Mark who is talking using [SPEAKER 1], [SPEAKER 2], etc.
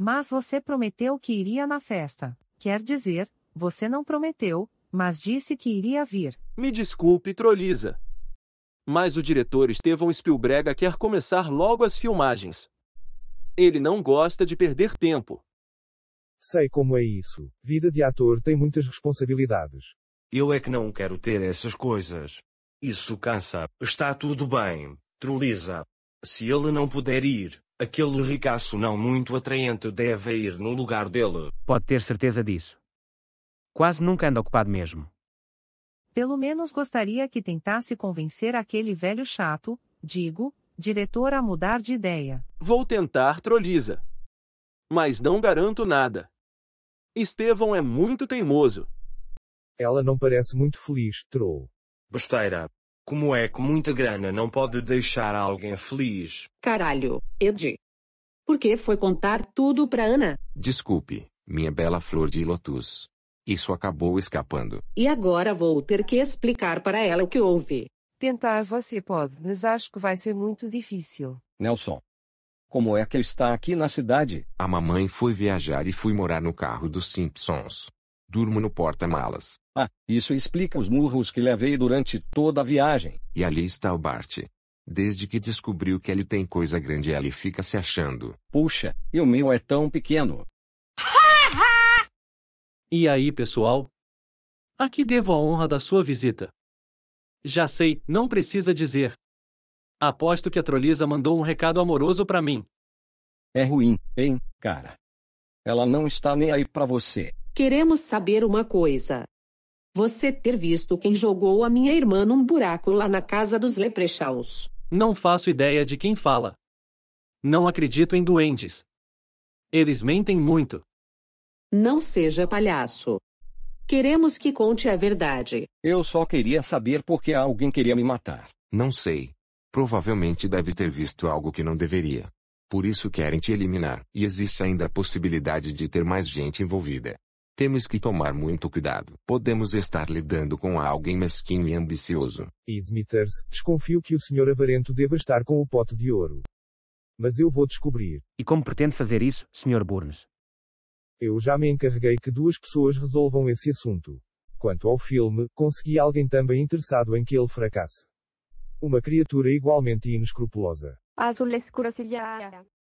[SPEAKER 1] Mas você prometeu que iria na festa. Quer dizer, você não prometeu, mas disse que iria vir.
[SPEAKER 2] Me desculpe, Troliza. Mas o diretor Estevão Spielbrega quer começar logo as filmagens. Ele não gosta de perder
[SPEAKER 1] tempo. Sei como é isso. Vida de ator tem muitas responsabilidades.
[SPEAKER 3] Eu é que não quero ter essas coisas. Isso cansa. Está tudo bem, Troliza. Se ele não puder ir, Aquele ricaço não muito atraente deve ir no lugar dele. Pode ter certeza disso. Quase nunca anda ocupado mesmo.
[SPEAKER 1] Pelo menos gostaria que tentasse convencer aquele velho chato, digo, diretor a mudar de ideia.
[SPEAKER 2] Vou tentar, Troliza. Mas não garanto nada. Estevão é muito teimoso.
[SPEAKER 1] Ela não parece muito feliz, Troll.
[SPEAKER 3] Besteira. Como é que muita grana não pode deixar alguém feliz?
[SPEAKER 2] Caralho, Ed. Por que foi contar tudo pra Ana?
[SPEAKER 3] Desculpe, minha bela flor de lótus. Isso acabou escapando.
[SPEAKER 2] E agora vou ter que explicar para ela o que houve. Tentar você pode, mas acho que vai ser muito difícil.
[SPEAKER 3] Nelson. Como é que está aqui na cidade? A mamãe foi viajar e fui morar no carro dos Simpsons. Durmo no porta-malas. Ah, isso explica os murros que levei durante toda a viagem. E ali está o Bart. Desde que descobriu que ele tem coisa grande, ele fica se achando. Puxa, e o meu é tão
[SPEAKER 2] pequeno. e aí, pessoal? A que devo a honra da sua visita? Já sei, não precisa dizer. Aposto que a Trolisa mandou um recado amoroso para mim. É ruim, hein, cara?
[SPEAKER 3] Ela não está nem aí para você.
[SPEAKER 2] Queremos saber uma coisa. Você ter visto quem jogou a minha irmã num buraco lá na casa dos leprechaus. Não faço ideia de quem fala. Não acredito em duendes.
[SPEAKER 3] Eles mentem muito.
[SPEAKER 2] Não seja palhaço. Queremos que conte a verdade.
[SPEAKER 3] Eu só queria saber por que alguém queria me matar. Não sei. Provavelmente deve ter visto algo que não deveria. Por isso querem te eliminar, e existe ainda a possibilidade de ter mais gente envolvida. Temos que tomar muito cuidado. Podemos estar lidando com alguém mesquinho e ambicioso.
[SPEAKER 1] E Smithers, desconfio que o Sr. Avarento deva estar com o pote de ouro. Mas eu vou descobrir. E como pretende fazer isso, Sr. Burns? Eu já me encarreguei que duas pessoas resolvam esse assunto. Quanto ao filme, consegui alguém também interessado em que ele fracasse. Uma criatura igualmente inescrupulosa.
[SPEAKER 2] Azul escuro